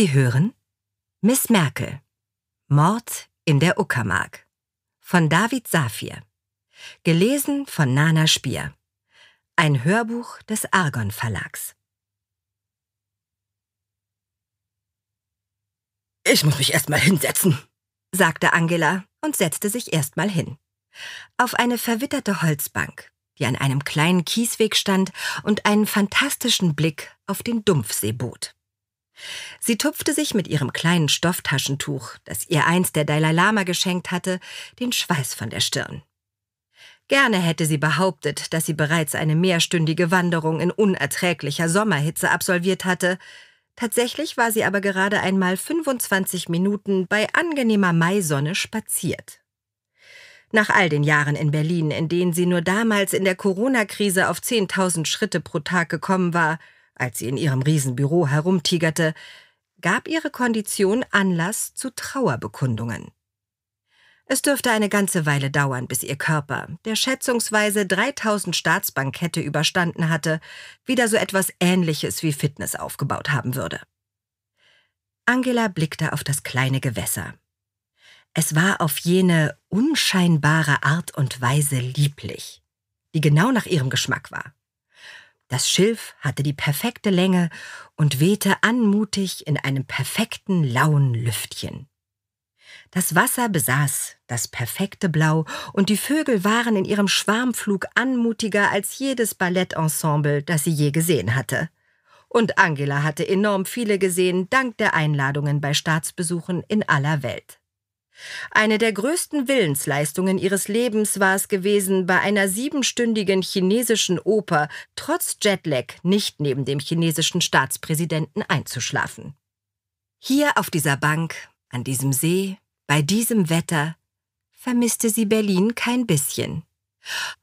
Sie hören Miss Merkel Mord in der Uckermark von David Safir Gelesen von Nana Spier Ein Hörbuch des Argon Verlags Ich muss mich erstmal hinsetzen, sagte Angela und setzte sich erstmal hin. Auf eine verwitterte Holzbank, die an einem kleinen Kiesweg stand und einen fantastischen Blick auf den Dumpfsee bot. Sie tupfte sich mit ihrem kleinen Stofftaschentuch, das ihr einst der Dalai Lama geschenkt hatte, den Schweiß von der Stirn. Gerne hätte sie behauptet, dass sie bereits eine mehrstündige Wanderung in unerträglicher Sommerhitze absolviert hatte, tatsächlich war sie aber gerade einmal 25 Minuten bei angenehmer Maisonne spaziert. Nach all den Jahren in Berlin, in denen sie nur damals in der Corona-Krise auf 10.000 Schritte pro Tag gekommen war, als sie in ihrem Riesenbüro herumtigerte, gab ihre Kondition Anlass zu Trauerbekundungen. Es dürfte eine ganze Weile dauern, bis ihr Körper, der schätzungsweise 3000 Staatsbankette überstanden hatte, wieder so etwas Ähnliches wie Fitness aufgebaut haben würde. Angela blickte auf das kleine Gewässer. Es war auf jene unscheinbare Art und Weise lieblich, die genau nach ihrem Geschmack war. Das Schilf hatte die perfekte Länge und wehte anmutig in einem perfekten lauen Lüftchen. Das Wasser besaß das perfekte Blau und die Vögel waren in ihrem Schwarmflug anmutiger als jedes Ballettensemble, das sie je gesehen hatte. Und Angela hatte enorm viele gesehen, dank der Einladungen bei Staatsbesuchen in aller Welt. Eine der größten Willensleistungen ihres Lebens war es gewesen, bei einer siebenstündigen chinesischen Oper trotz Jetlag nicht neben dem chinesischen Staatspräsidenten einzuschlafen. Hier auf dieser Bank, an diesem See, bei diesem Wetter vermisste sie Berlin kein bisschen.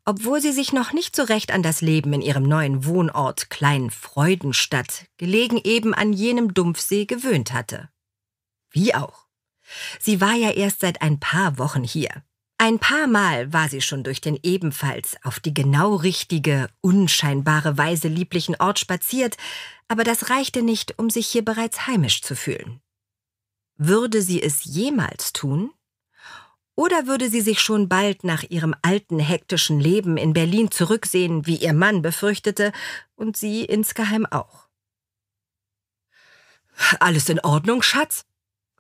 Obwohl sie sich noch nicht so recht an das Leben in ihrem neuen Wohnort Klein Freudenstadt, gelegen eben an jenem Dumpfsee, gewöhnt hatte. Wie auch. Sie war ja erst seit ein paar Wochen hier. Ein paar Mal war sie schon durch den ebenfalls auf die genau richtige, unscheinbare Weise lieblichen Ort spaziert, aber das reichte nicht, um sich hier bereits heimisch zu fühlen. Würde sie es jemals tun? Oder würde sie sich schon bald nach ihrem alten hektischen Leben in Berlin zurücksehen, wie ihr Mann befürchtete, und sie insgeheim auch? Alles in Ordnung, Schatz?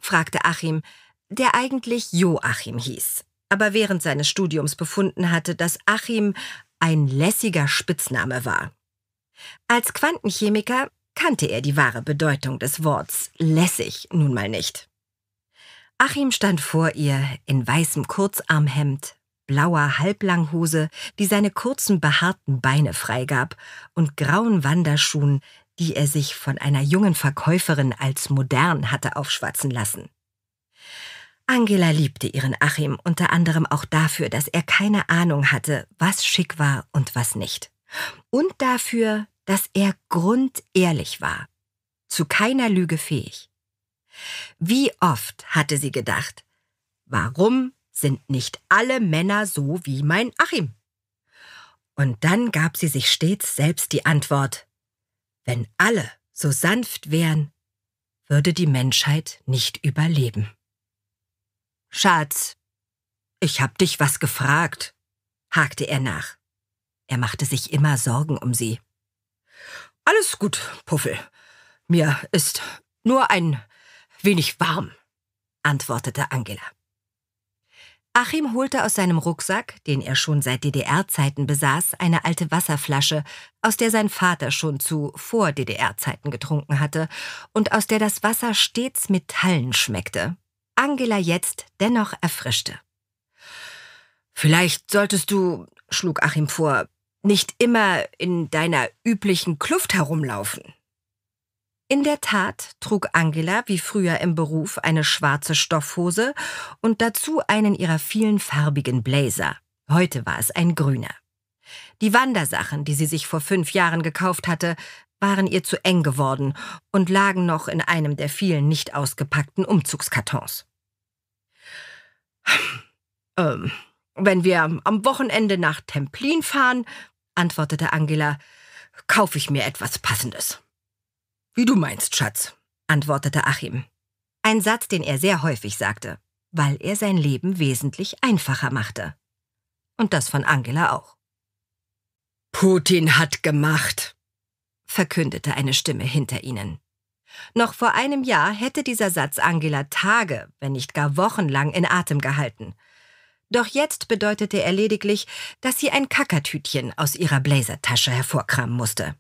fragte Achim, der eigentlich Joachim hieß, aber während seines Studiums befunden hatte, dass Achim ein lässiger Spitzname war. Als Quantenchemiker kannte er die wahre Bedeutung des Wortes lässig nun mal nicht. Achim stand vor ihr in weißem Kurzarmhemd, blauer Halblanghose, die seine kurzen behaarten Beine freigab, und grauen Wanderschuhen, die er sich von einer jungen Verkäuferin als modern hatte aufschwatzen lassen. Angela liebte ihren Achim unter anderem auch dafür, dass er keine Ahnung hatte, was schick war und was nicht. Und dafür, dass er grundehrlich war, zu keiner Lüge fähig. Wie oft hatte sie gedacht, warum sind nicht alle Männer so wie mein Achim? Und dann gab sie sich stets selbst die Antwort, wenn alle so sanft wären, würde die Menschheit nicht überleben. Schatz, ich hab dich was gefragt, hakte er nach. Er machte sich immer Sorgen um sie. Alles gut, Puffel. Mir ist nur ein wenig warm, antwortete Angela. Achim holte aus seinem Rucksack, den er schon seit DDR-Zeiten besaß, eine alte Wasserflasche, aus der sein Vater schon zu vor DDR-Zeiten getrunken hatte und aus der das Wasser stets Metallen schmeckte. Angela jetzt dennoch erfrischte. Vielleicht solltest du, schlug Achim vor, nicht immer in deiner üblichen Kluft herumlaufen. In der Tat trug Angela wie früher im Beruf eine schwarze Stoffhose und dazu einen ihrer vielen farbigen Blazer. Heute war es ein grüner. Die Wandersachen, die sie sich vor fünf Jahren gekauft hatte, waren ihr zu eng geworden und lagen noch in einem der vielen nicht ausgepackten Umzugskartons. Ähm, wenn wir am Wochenende nach Templin fahren, antwortete Angela, kaufe ich mir etwas Passendes. Wie du meinst, Schatz, antwortete Achim. Ein Satz, den er sehr häufig sagte, weil er sein Leben wesentlich einfacher machte. Und das von Angela auch. Putin hat gemacht, verkündete eine Stimme hinter ihnen. Noch vor einem Jahr hätte dieser Satz Angela Tage, wenn nicht gar wochenlang in Atem gehalten. Doch jetzt bedeutete er lediglich, dass sie ein Kackertütchen aus ihrer Blazertasche hervorkramen musste.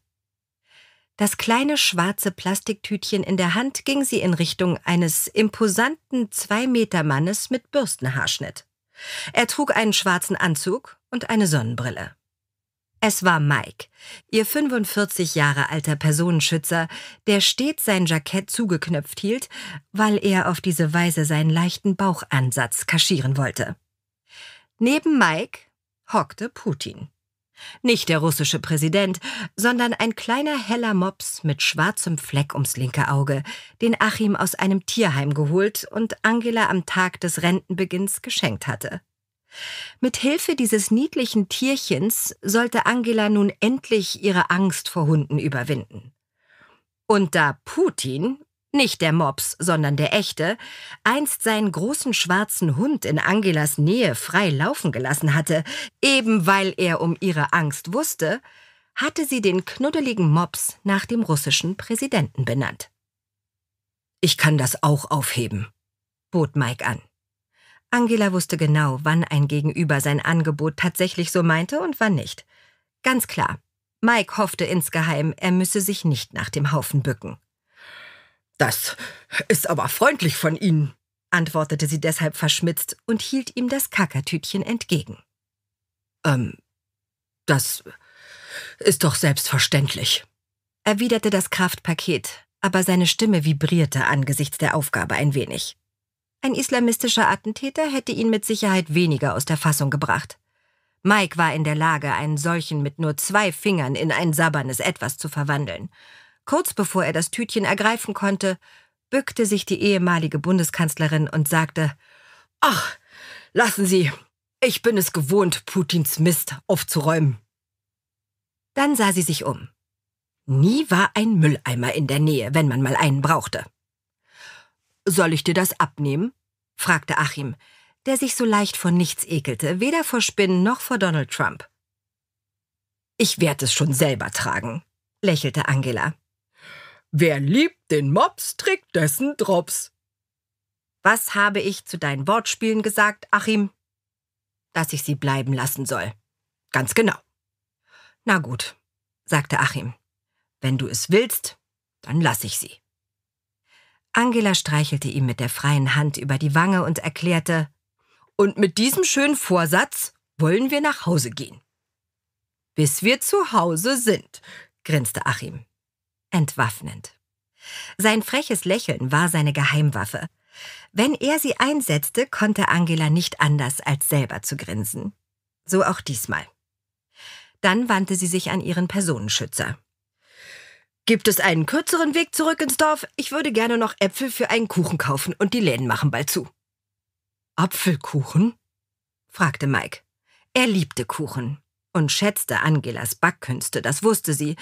Das kleine schwarze Plastiktütchen in der Hand ging sie in Richtung eines imposanten Zwei-Meter-Mannes mit Bürstenhaarschnitt. Er trug einen schwarzen Anzug und eine Sonnenbrille. Es war Mike, ihr 45 Jahre alter Personenschützer, der stets sein Jackett zugeknöpft hielt, weil er auf diese Weise seinen leichten Bauchansatz kaschieren wollte. Neben Mike hockte Putin. Nicht der russische Präsident, sondern ein kleiner heller Mops mit schwarzem Fleck ums linke Auge, den Achim aus einem Tierheim geholt und Angela am Tag des Rentenbeginns geschenkt hatte. Mit Hilfe dieses niedlichen Tierchens sollte Angela nun endlich ihre Angst vor Hunden überwinden. Und da Putin, nicht der Mops, sondern der echte, einst seinen großen schwarzen Hund in Angelas Nähe frei laufen gelassen hatte, eben weil er um ihre Angst wusste, hatte sie den knuddeligen Mops nach dem russischen Präsidenten benannt. Ich kann das auch aufheben, bot Mike an. Angela wusste genau, wann ein Gegenüber sein Angebot tatsächlich so meinte und wann nicht. Ganz klar. Mike hoffte insgeheim, er müsse sich nicht nach dem Haufen bücken. Das ist aber freundlich von Ihnen, antwortete sie deshalb verschmitzt und hielt ihm das Kackertütchen entgegen. Ähm, das ist doch selbstverständlich, erwiderte das Kraftpaket, aber seine Stimme vibrierte angesichts der Aufgabe ein wenig. Ein islamistischer Attentäter hätte ihn mit Sicherheit weniger aus der Fassung gebracht. Mike war in der Lage, einen solchen mit nur zwei Fingern in ein sabberndes Etwas zu verwandeln, Kurz bevor er das Tütchen ergreifen konnte, bückte sich die ehemalige Bundeskanzlerin und sagte Ach, lassen Sie, ich bin es gewohnt, Putins Mist aufzuräumen. Dann sah sie sich um. Nie war ein Mülleimer in der Nähe, wenn man mal einen brauchte. Soll ich dir das abnehmen? fragte Achim, der sich so leicht vor nichts ekelte, weder vor Spinnen noch vor Donald Trump. Ich werde es schon selber tragen, lächelte Angela. Wer liebt den Mops, trägt dessen Drops. Was habe ich zu deinen Wortspielen gesagt, Achim? Dass ich sie bleiben lassen soll. Ganz genau. Na gut, sagte Achim. Wenn du es willst, dann lass ich sie. Angela streichelte ihm mit der freien Hand über die Wange und erklärte, und mit diesem schönen Vorsatz wollen wir nach Hause gehen. Bis wir zu Hause sind, grinste Achim entwaffnend. Sein freches Lächeln war seine Geheimwaffe. Wenn er sie einsetzte, konnte Angela nicht anders, als selber zu grinsen. So auch diesmal. Dann wandte sie sich an ihren Personenschützer. Gibt es einen kürzeren Weg zurück ins Dorf? Ich würde gerne noch Äpfel für einen Kuchen kaufen und die Läden machen bald zu. Apfelkuchen? fragte Mike. Er liebte Kuchen und schätzte Angelas Backkünste, das wusste sie,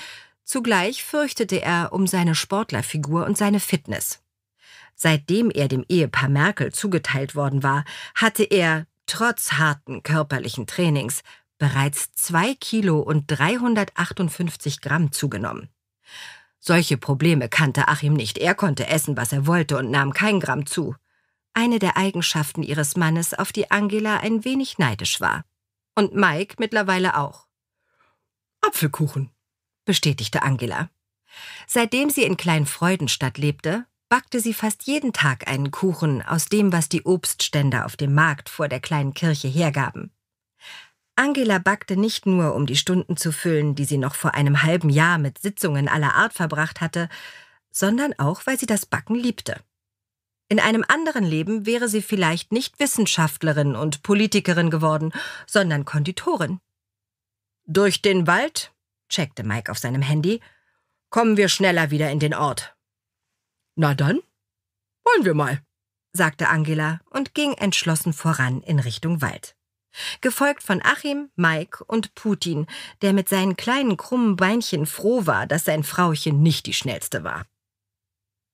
Zugleich fürchtete er um seine Sportlerfigur und seine Fitness. Seitdem er dem Ehepaar Merkel zugeteilt worden war, hatte er, trotz harten körperlichen Trainings, bereits 2 Kilo und 358 Gramm zugenommen. Solche Probleme kannte Achim nicht. Er konnte essen, was er wollte und nahm kein Gramm zu. Eine der Eigenschaften ihres Mannes, auf die Angela ein wenig neidisch war. Und Mike mittlerweile auch. Apfelkuchen, bestätigte Angela. Seitdem sie in Kleinfreudenstadt lebte, backte sie fast jeden Tag einen Kuchen aus dem, was die Obststände auf dem Markt vor der kleinen Kirche hergaben. Angela backte nicht nur, um die Stunden zu füllen, die sie noch vor einem halben Jahr mit Sitzungen aller Art verbracht hatte, sondern auch, weil sie das Backen liebte. In einem anderen Leben wäre sie vielleicht nicht Wissenschaftlerin und Politikerin geworden, sondern Konditorin. Durch den Wald checkte Mike auf seinem Handy, kommen wir schneller wieder in den Ort. Na dann, wollen wir mal, sagte Angela und ging entschlossen voran in Richtung Wald. Gefolgt von Achim, Mike und Putin, der mit seinen kleinen krummen Beinchen froh war, dass sein Frauchen nicht die schnellste war.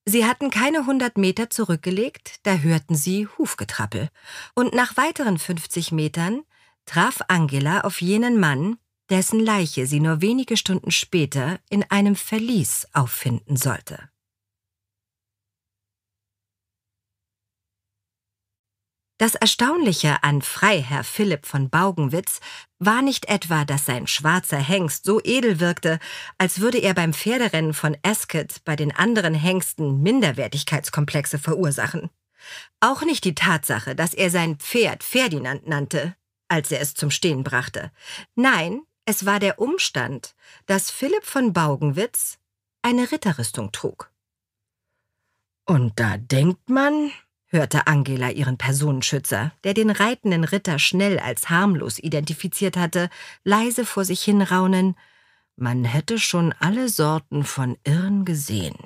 Sie hatten keine hundert Meter zurückgelegt, da hörten sie Hufgetrappel. Und nach weiteren fünfzig Metern traf Angela auf jenen Mann, dessen Leiche sie nur wenige Stunden später in einem Verlies auffinden sollte. Das Erstaunliche an Freiherr Philipp von Baugenwitz war nicht etwa, dass sein schwarzer Hengst so edel wirkte, als würde er beim Pferderennen von Ascot bei den anderen Hengsten Minderwertigkeitskomplexe verursachen. Auch nicht die Tatsache, dass er sein Pferd Ferdinand nannte, als er es zum Stehen brachte. Nein, es war der Umstand, dass Philipp von Baugenwitz eine Ritterrüstung trug. Und da denkt man, hörte Angela ihren Personenschützer, der den reitenden Ritter schnell als harmlos identifiziert hatte, leise vor sich hinraunen, man hätte schon alle Sorten von Irren gesehen.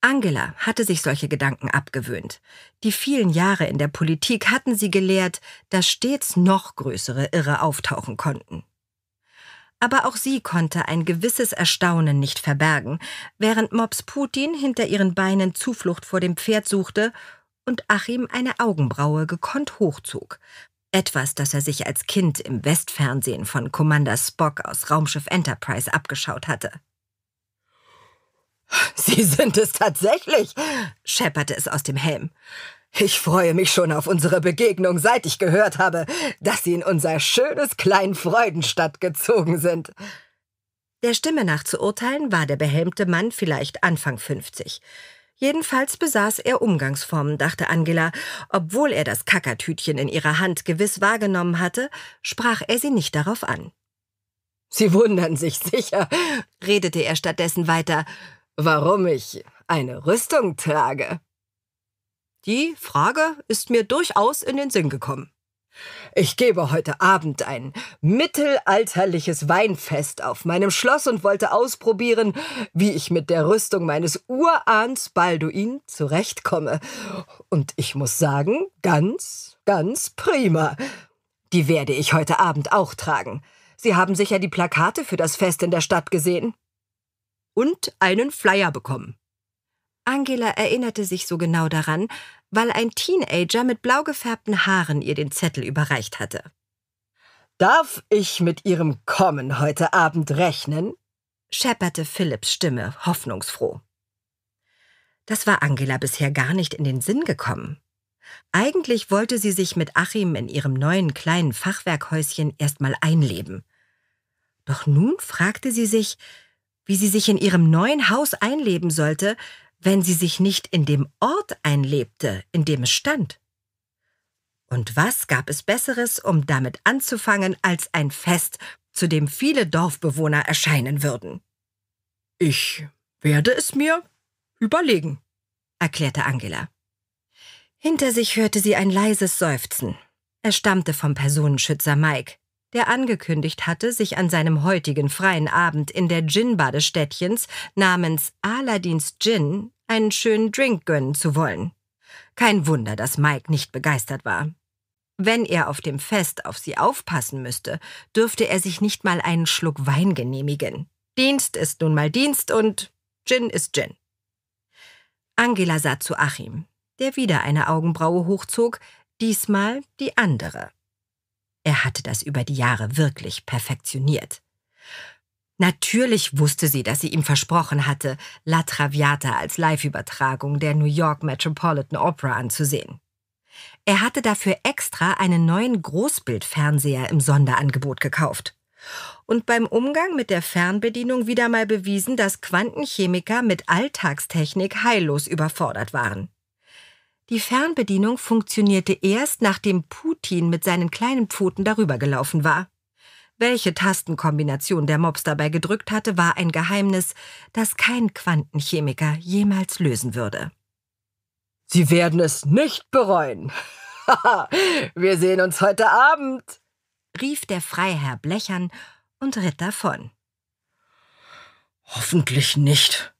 Angela hatte sich solche Gedanken abgewöhnt. Die vielen Jahre in der Politik hatten sie gelehrt, dass stets noch größere Irre auftauchen konnten. Aber auch sie konnte ein gewisses Erstaunen nicht verbergen, während Mops Putin hinter ihren Beinen Zuflucht vor dem Pferd suchte und Achim eine Augenbraue gekonnt hochzog. Etwas, das er sich als Kind im Westfernsehen von Commander Spock aus Raumschiff Enterprise abgeschaut hatte. Sie sind es tatsächlich, schepperte es aus dem Helm. Ich freue mich schon auf unsere Begegnung, seit ich gehört habe, dass Sie in unser schönes klein Freudenstadt gezogen sind. Der Stimme nach zu urteilen, war der behelmte Mann vielleicht Anfang 50. Jedenfalls besaß er Umgangsformen, dachte Angela. Obwohl er das Kackertütchen in ihrer Hand gewiss wahrgenommen hatte, sprach er sie nicht darauf an. Sie wundern sich sicher, redete er stattdessen weiter, warum ich eine Rüstung trage? Die Frage ist mir durchaus in den Sinn gekommen. Ich gebe heute Abend ein mittelalterliches Weinfest auf meinem Schloss und wollte ausprobieren, wie ich mit der Rüstung meines Urahns Balduin zurechtkomme. Und ich muss sagen, ganz, ganz prima. Die werde ich heute Abend auch tragen. Sie haben sicher die Plakate für das Fest in der Stadt gesehen und einen Flyer bekommen. Angela erinnerte sich so genau daran, weil ein Teenager mit blau gefärbten Haaren ihr den Zettel überreicht hatte. Darf ich mit Ihrem Kommen heute Abend rechnen? schepperte Philipps Stimme hoffnungsfroh. Das war Angela bisher gar nicht in den Sinn gekommen. Eigentlich wollte sie sich mit Achim in ihrem neuen kleinen Fachwerkhäuschen erstmal einleben. Doch nun fragte sie sich, wie sie sich in ihrem neuen Haus einleben sollte, wenn sie sich nicht in dem Ort einlebte, in dem es stand. Und was gab es Besseres, um damit anzufangen, als ein Fest, zu dem viele Dorfbewohner erscheinen würden? Ich werde es mir überlegen, erklärte Angela. Hinter sich hörte sie ein leises Seufzen. Er stammte vom Personenschützer Mike, der angekündigt hatte, sich an seinem heutigen freien Abend in der Gin-Bade Städtchens namens Aladins Gin einen schönen Drink gönnen zu wollen. Kein Wunder, dass Mike nicht begeistert war. Wenn er auf dem Fest auf sie aufpassen müsste, dürfte er sich nicht mal einen Schluck Wein genehmigen. Dienst ist nun mal Dienst und Gin ist Gin. Angela sah zu Achim, der wieder eine Augenbraue hochzog, diesmal die andere. Er hatte das über die Jahre wirklich perfektioniert. Natürlich wusste sie, dass sie ihm versprochen hatte, La Traviata als Live-Übertragung der New York Metropolitan Opera anzusehen. Er hatte dafür extra einen neuen Großbildfernseher im Sonderangebot gekauft. Und beim Umgang mit der Fernbedienung wieder mal bewiesen, dass Quantenchemiker mit Alltagstechnik heillos überfordert waren. Die Fernbedienung funktionierte erst, nachdem Putin mit seinen kleinen Pfoten darüber gelaufen war. Welche Tastenkombination der Mobs dabei gedrückt hatte, war ein Geheimnis, das kein Quantenchemiker jemals lösen würde. Sie werden es nicht bereuen. wir sehen uns heute Abend, rief der Freiherr blechern und ritt davon. Hoffentlich nicht,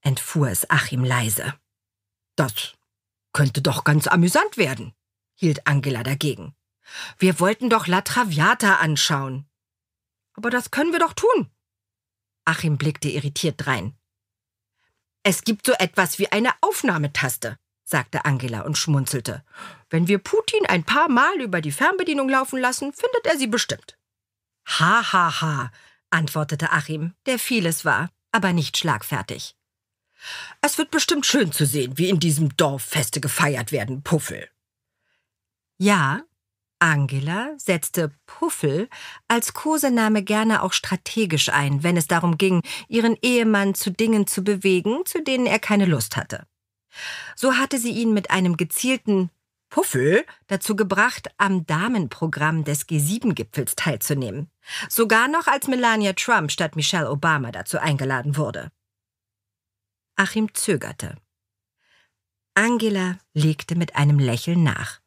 entfuhr es Achim leise. Das könnte doch ganz amüsant werden, hielt Angela dagegen. Wir wollten doch La Traviata anschauen. Aber das können wir doch tun. Achim blickte irritiert drein. Es gibt so etwas wie eine Aufnahmetaste, sagte Angela und schmunzelte. Wenn wir Putin ein paar Mal über die Fernbedienung laufen lassen, findet er sie bestimmt. Ha ha ha, antwortete Achim, der vieles war, aber nicht schlagfertig. Es wird bestimmt schön zu sehen, wie in diesem Dorf Feste gefeiert werden, Puffel. Ja, Angela setzte Puffel als Kosename gerne auch strategisch ein, wenn es darum ging, ihren Ehemann zu Dingen zu bewegen, zu denen er keine Lust hatte. So hatte sie ihn mit einem gezielten Puffel dazu gebracht, am Damenprogramm des G7-Gipfels teilzunehmen. Sogar noch als Melania Trump statt Michelle Obama dazu eingeladen wurde. Achim zögerte. Angela legte mit einem Lächeln nach.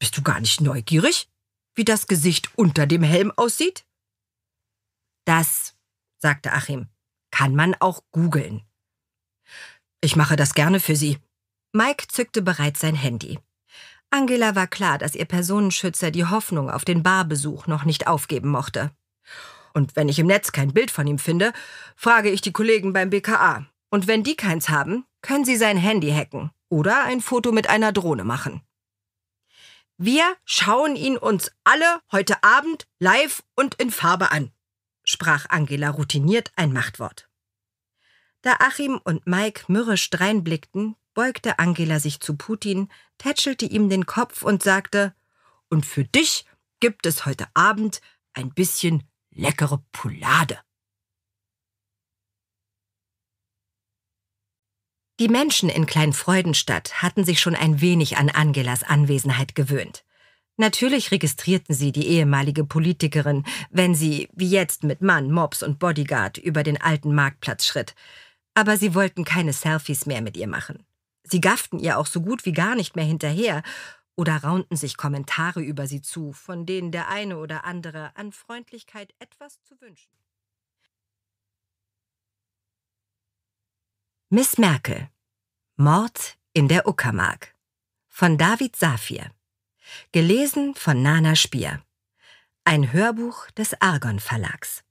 Bist du gar nicht neugierig, wie das Gesicht unter dem Helm aussieht? Das, sagte Achim, kann man auch googeln. Ich mache das gerne für Sie. Mike zückte bereits sein Handy. Angela war klar, dass ihr Personenschützer die Hoffnung auf den Barbesuch noch nicht aufgeben mochte. Und wenn ich im Netz kein Bild von ihm finde, frage ich die Kollegen beim BKA. Und wenn die keins haben, können sie sein Handy hacken oder ein Foto mit einer Drohne machen. Wir schauen ihn uns alle heute Abend live und in Farbe an, sprach Angela routiniert ein Machtwort. Da Achim und Mike mürrisch dreinblickten, beugte Angela sich zu Putin, tätschelte ihm den Kopf und sagte: Und für dich gibt es heute Abend ein bisschen leckere Poulade. Die Menschen in Kleinfreudenstadt hatten sich schon ein wenig an Angelas Anwesenheit gewöhnt. Natürlich registrierten sie die ehemalige Politikerin, wenn sie, wie jetzt mit Mann, Mops und Bodyguard, über den alten Marktplatz schritt. Aber sie wollten keine Selfies mehr mit ihr machen. Sie gafften ihr auch so gut wie gar nicht mehr hinterher oder raunten sich Kommentare über sie zu, von denen der eine oder andere an Freundlichkeit etwas zu wünschen. Miss Merkel. Mord in der Uckermark. Von David Safir. Gelesen von Nana Spier. Ein Hörbuch des Argon Verlags.